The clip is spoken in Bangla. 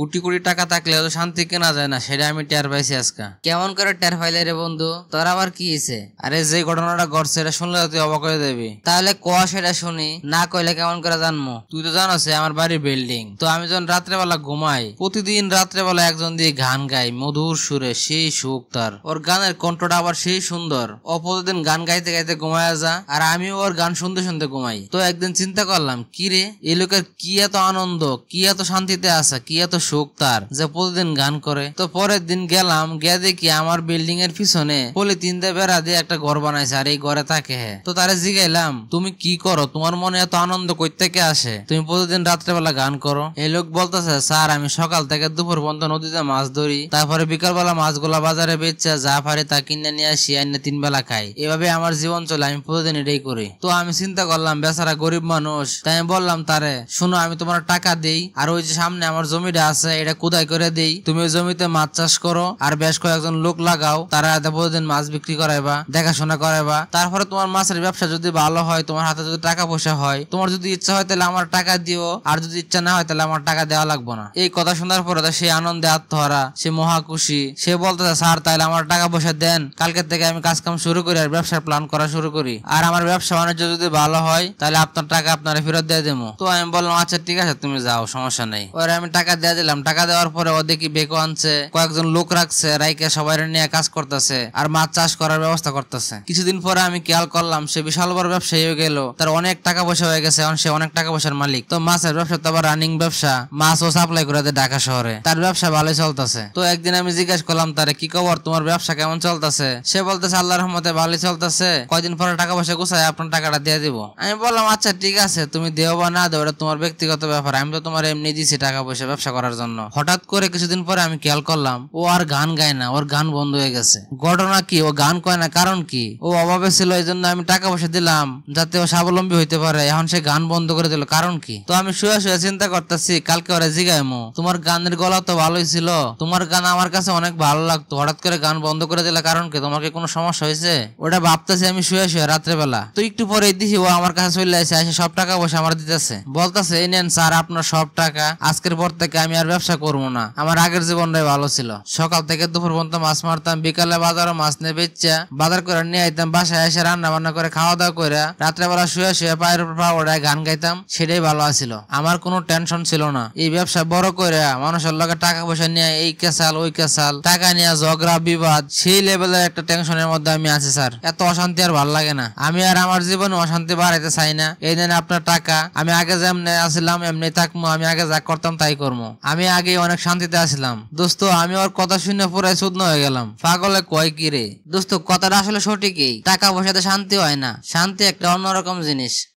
কোটি কোটি টাকা থাকলে হয়তো শান্তি কেনা যায় না সেটা আমি টের পাইছি আজকে কেমন করে টের পাইলে রে বন্ধু তোর আবার কি হয়েছে আরে যে ঘটনাটা ঘটছে এটা শুনলে তুই অবাক হয়ে যাবি তাহলে ক সেটা শুনি না কইলে কেমন করে জানবো তুই তো জানোস আমার বাড়ির বিল্ডিং তো আমি যখন রাত্রেবেলা ঘুমাই প্রতিদিন রাত্রেবেলা একজন দিয়ে গান গাই মধুর সুরে সেই সুখ তার ওর গানের কণ্ঠটা আবার সেই সুন্দর ও প্রতিদিন গান গাইতে গাইতে ঘুমায় যা আর আমিও ওর গান শুনতে শুনতে ঘুমাই তো একদিন চিন্তা করলাম কি রে এই লোকের কি এত আনন্দ কি এত শান্তিতে আসা কি এত সুখ তার যে প্রতিদিন গান করে তো পরের দিন গেলাম গিয়ে দেখি আমার বিল্ডিং এর পিছনে পলিথিন দিয়ে বেড়া দিয়ে একটা ঘর বানাইছে আর এই ঘরে থাকে তো তারে জিগাইলাম তুমি কি করো তোমার মনে এত আনন্দ কই থেকে আসে তুমি প্রতিদিন রাত্রেবেলা গান করো এই লোক বলতেছে স্যার আমি সকাল থেকে দুপুর পর্যন্ত নদীতে মাছ ধরি তারপরে বিকালবেলা মাছগুলা বাজারে বেচে যা পারি তা কিনে নিয়ে আসি আইনে তিন বেলা খাই এভাবে আমার জীবন চলে আমি প্রতিদিন এটাই করি তো আমি চিন্তা করলাম বেচারা গরিব মানুষ তাই আমি বললাম তারে শোনো আমি তোমার টাকা দিই আর ওই যে সামনে আমার জমিটা আছে আছে এটা কোদাই করে দেই তুমি জমিতে মাছ চাষ করো আর বেশ কয়েকজন লোক লাগাও তারা এত বহুদিন মাছ বিক্রি করাইবা দেখাশোনা করাইবা তারপরে তোমার মাছের ব্যবসা যদি ভালো হয় তোমার হাতে যদি টাকা পয়সা হয় তোমার যদি ইচ্ছা হয় তাহলে আমার টাকা দিও আর যদি ইচ্ছা না হয় তাহলে আমার টাকা দেওয়া লাগবো না এই কথা শোনার পরে সে আনন্দে আত্মহারা সে মহাকুশি সে বলতে স্যার তাহলে আমার টাকা পয়সা দেন কালকে থেকে আমি কাজ কাম শুরু করি আর ব্যবসার প্ল্যান করা শুরু করি আর আমার ব্যবসা বাণিজ্য যদি ভালো হয় তাহলে আপনার টাকা আপনারা ফেরত দিয়ে দেবো তো আমি বললাম আচ্ছা ঠিক আছে তুমি যাও সমস্যা নেই ওর আমি টাকা দেওয়া দিলাম টাকা দেওয়ার পরে ও দেখি বেকো আনছে কয়েকজন লোক রাখছে রাইকে সবাই নিয়ে কাজ করতেছে আর মাছ চাষ করার ব্যবস্থা করতেছে কিছুদিন পরে আমি খেয়াল করলাম সে বিশাল বড় ব্যবসায়ী হয়ে গেল তার অনেক টাকা পয়সা হয়ে গেছে সে অনেক টাকা পয়সার মালিক তো মাছের ব্যবসা তো আবার রানিং ব্যবসা মাছ ও সাপ্লাই করে দেয় ঢাকা শহরে তার ব্যবসা ভালোই চলতেছে তো একদিন আমি জিজ্ঞাসা করলাম তারে কি খবর তোমার ব্যবসা কেমন চলতেছে সে বলতেছে আল্লাহ রহমতে ভালোই চলতেছে কয়দিন পরে টাকা পয়সা গুছায় আপনার টাকাটা দিয়ে দিব আমি বললাম আচ্ছা ঠিক আছে তুমি দেও বা না দেও এটা তোমার ব্যক্তিগত ব্যাপার আমি তো তোমার এমনি দিছি টাকা পয়সা ব্যবসা করার রাখার জন্য হঠাৎ করে কিছুদিন পরে আমি খেয়াল করলাম ও আর গান গায় না ওর গান বন্ধ হয়ে গেছে ঘটনা কি ও গান কয় না কারণ কি ও অভাবে ছিল এই জন্য আমি টাকা পয়সা দিলাম যাতে ও স্বাবলম্বী হইতে পারে এখন সে গান বন্ধ করে দিল কারণ কি তো আমি শুয়ে শুয়ে চিন্তা করতেছি কালকে ওরা জিগাইমো তোমার গানের গলা তো ভালোই ছিল তোমার গান আমার কাছে অনেক ভালো লাগতো হঠাৎ করে গান বন্ধ করে দিলে কারণ কি তোমাকে কোনো সমস্যা হয়েছে ওটা ভাবতেছি আমি শুয়ে শুয়ে রাত্রেবেলা তো একটু পরে দিছি ও আমার কাছে চলে আসে সব টাকা পয়সা আমার দিতেছে বলতেছে এই নেন স্যার আপনার সব টাকা আজকের পর থেকে আমি আর ব্যবসা করব না আমার আগের জীবনটাই ভালো ছিল সকাল থেকে দুপুর পর্যন্ত মাছ মারতাম বিকালে বাজারে মাছ নিয়ে বেচা বাজার করে নিয়ে আইতাম বাসায় এসে রান্না বান্না করে খাওয়া দাওয়া করে রাত্রেবেলা শুয়ে শুয়ে পায়ের উপর পা ওড়ায় গান গাইতাম সেটাই ভালো আছিল আমার কোনো টেনশন ছিল না এই ব্যবসা বড় করে মানুষের লগে টাকা পয়সা নিয়ে এই কেসাল ওই কেসাল টাকা নিয়ে ঝগড়া বিবাদ সেই লেভেলের একটা টেনশনের মধ্যে আমি আছি স্যার এত অশান্তি আর ভালো লাগে না আমি আর আমার জীবনে অশান্তি বাড়াইতে চাই না এই নেন আপনার টাকা আমি আগে যেমনি আসলাম এমনি থাকবো আমি আগে যা করতাম তাই করবো আমি আগে অনেক শান্তিতে আসলাম দোস্ত আমি ওর কথা শুনে পুরাই শুদ্ধ হয়ে গেলাম পাগলে কয় কি রে দোস্ত কথাটা আসলে সঠিকই টাকা পয়সাতে শান্তি হয় না শান্তি একটা অন্যরকম জিনিস